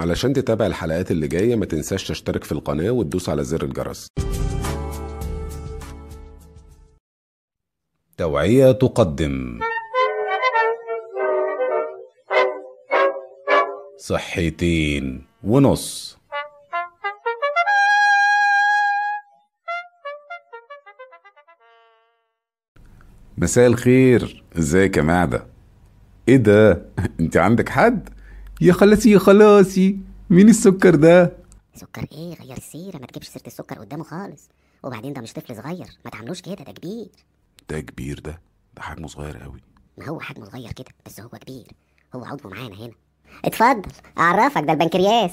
علشان تتابع الحلقات اللي جاية ما تنساش تشترك في القناة وتدوس على زر الجرس توعية تقدم صحتين ونص مساء الخير ازيك يا معدة ايه ده انت عندك حد يا خلاصي يا خلاصي مين السكر ده سكر ايه غير السيره ما تجيبش سيره السكر قدامه خالص وبعدين ده مش طفل صغير ما تعملوش كده ده كبير ده كبير ده ده حجمه صغير قوي ما هو حجمه صغير كده بس هو كبير هو عضو معانا هنا اتفضل اعرفك ده البنكرياس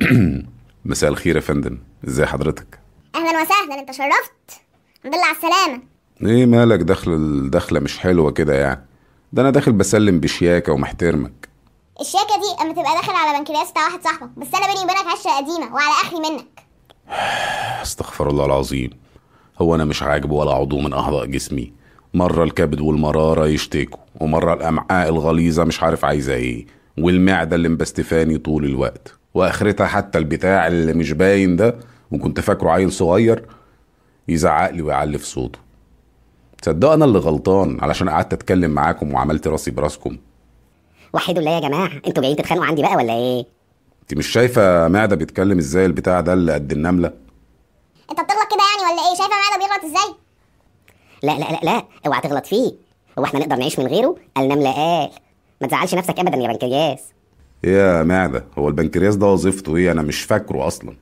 مساء الخير يا فندم ازي حضرتك اهلا وسهلا انت شرفت الحمد لله على السلامه ايه مالك دخل الدخله مش حلوه كده يعني ده انا داخل بسلم بشياكه ومحترمك الشياكه دي اما تبقى داخل على بنكرياس بتاع واحد صاحبك بس انا بيني وبينك عشره قديمه وعلى اخري منك استغفر الله العظيم هو انا مش عاجبه ولا عضو من اعضاء جسمي مره الكبد والمراره يشتكوا ومره الامعاء الغليظه مش عارف عايزه ايه والمعده اللي مبستفاني طول الوقت واخرتها حتى البتاع اللي مش باين ده وكنت فاكره عيل صغير يزعق لي ويعلف صوته تصدقوا انا اللي غلطان علشان قعدت اتكلم معاكم وعملت راسي براسكم وحدوا الله يا جماعه انتوا جايين تتخانقوا عندي بقى ولا ايه انت مش شايفه معده بيتكلم ازاي البتاع ده اللي قد النمله انت بتغلط كده يعني ولا ايه شايفه معده بيغلط ازاي لا لا لا لا اوعى تغلط فيه هو احنا نقدر نعيش من غيره النمله قال ما تزعلش نفسك ابدا يا بنكرياس يا معده هو البنكرياس ده وظيفته ايه انا مش فاكره اصلا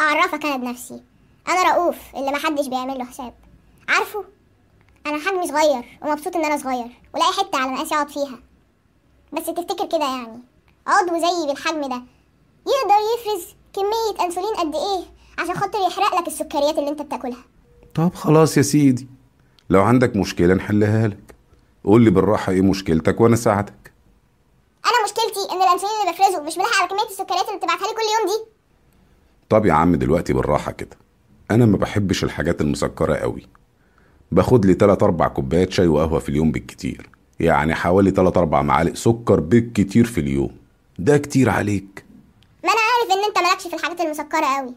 اعرفك انا بنفسي انا رؤوف اللي محدش بيعمل له حساب عارفه انا حجمي صغير ومبسوط ان انا صغير ولاقي حته على مقاسي اقعد فيها بس تفتكر كده يعني عضو زيي بالحجم ده يقدر يفرز كمية أنسولين قد إيه عشان خاطر يحرق لك السكريات اللي أنت بتاكلها طب خلاص يا سيدي لو عندك مشكلة نحلها لك قول لي بالراحة إيه مشكلتك وأنا أساعدك أنا مشكلتي إن الأنسولين اللي بفرزه مش ملاحق على كمية السكريات اللي بتبعتها لي كل يوم دي طب يا عم دلوقتي بالراحة كده أنا ما بحبش الحاجات المسكرة قوي باخد لي 3 أربع كوبايات شاي وقهوة في اليوم بالكتير يعني حوالي 3 4 معالق سكر بالكتير في اليوم ده كتير عليك ما انا عارف ان انت مالكش في الحاجات المسكره قوي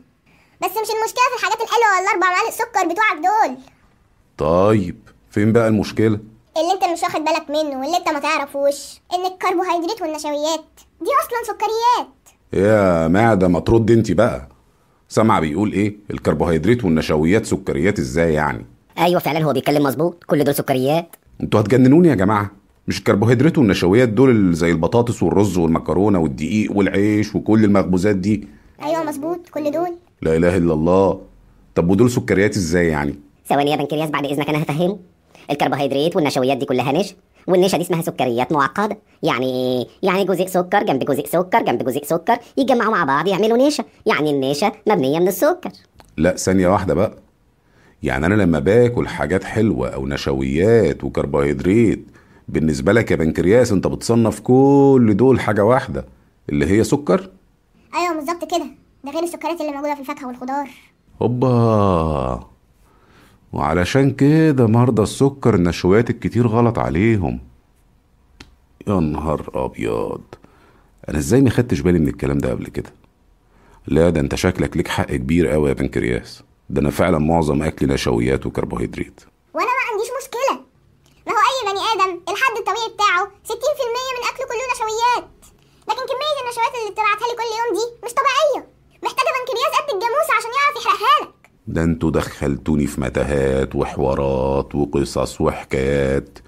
بس مش المشكله في الحاجات الحلوه ولا والاربع معالق سكر بتوعك دول طيب فين بقى المشكله اللي انت مش واخد بالك منه واللي انت ما تعرفوش ان الكربوهيدرات والنشويات دي اصلا سكريات يا معده ما ترد انت بقى سمع بيقول ايه الكربوهيدرات والنشويات سكريات ازاي يعني ايوه فعلا هو بيتكلم مظبوط كل دول سكريات انتوا هتجننوني يا جماعه مش الكربوهيدرات والنشويات دول اللي زي البطاطس والرز والمكرونه والدقيق والعيش وكل المخبوزات دي ايوه مظبوط كل دول لا اله الا الله طب ودول سكريات ازاي يعني ثواني يا بنكرياس بعد اذنك انا هفهمه الكربوهيدرات والنشويات دي كلها نشا والنشا دي اسمها سكريات معقده يعني يعني جزء سكر جنب جزء سكر جنب جزء سكر يتجمعوا مع بعض يعملوا نشا يعني النشا مبنيه من السكر لا ثانيه واحده بقى يعني انا لما باكل حاجات حلوه او نشويات وكربوهيدرات بالنسبه لك يا بنكرياس انت بتصنف كل دول حاجه واحده اللي هي سكر ايوه بالظبط كده ده غير السكريات اللي موجوده في الفاكهه والخضار هوبا وعلشان كده مرضى السكر النشويات الكتير غلط عليهم يا نهار ابيض انا ازاي ما خدتش بالي من الكلام ده قبل كده لا ده انت شكلك ليك حق كبير قوي يا بنكرياس ده انا فعلا معظم اكلي نشويات وكربوهيدرات وانا ما عنديش مشكله ما هو اي بني ادم الحد الطبيعي بتاعه 60% من اكله كله نشويات لكن كميه النشويات اللي بتبعتها لي كل يوم دي مش طبيعيه محتاجه بنكرياس قد الجاموسه عشان يعرف يحرقها لك ده انتوا دخلتوني في متاهات وحوارات وقصص وحكايات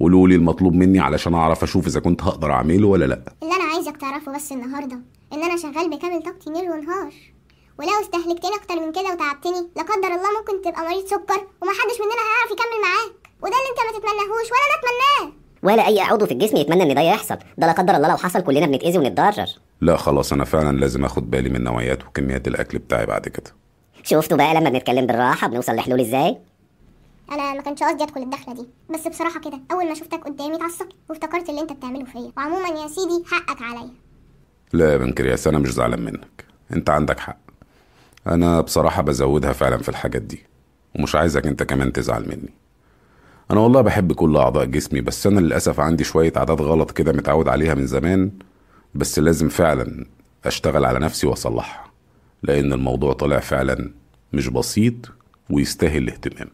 قولوا لي المطلوب مني علشان اعرف اشوف اذا كنت هقدر اعمله ولا لا اللي انا عايزك تعرفه بس النهارده ان انا شغال بكامل طاقتي ليل ونهار ولو استهلكتني اكتر من كده وتعبتني لا قدر الله ممكن تبقى مريض سكر ومحدش مننا هيعرف يكمل معاك وده اللي انت ما تتمناهوش ولا انا اتمناه ولا اي عضو في الجسم يتمنى ان ده يحصل ده لا قدر الله لو حصل كلنا بنتاذي ونتضرر لا خلاص انا فعلا لازم اخد بالي من نوعيات وكميات الاكل بتاعي بعد كده شفتوا بقى لما بنتكلم بالراحه بنوصل لحلول ازاي انا ما كانش قصدي ادخل الدخله دي بس بصراحه كده اول ما شفتك قدامي اتعصبت وافتكرت اللي انت بتعمله فيا وعموما يا سيدي حقك عليا لا يا بنكرياس انا مش زعلان منك انت عندك حق أنا بصراحة بزودها فعلا في الحاجات دي ومش عايزك أنت كمان تزعل مني أنا والله بحب كل أعضاء جسمي بس أنا للأسف عندي شوية عادات غلط كده متعود عليها من زمان بس لازم فعلا أشتغل على نفسي وأصلحها لأن الموضوع طلع فعلا مش بسيط ويستاهل الاهتمام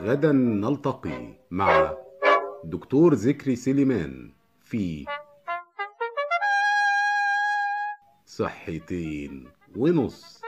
غدا نلتقي مع دكتور ذكري سليمان في صحتين ونص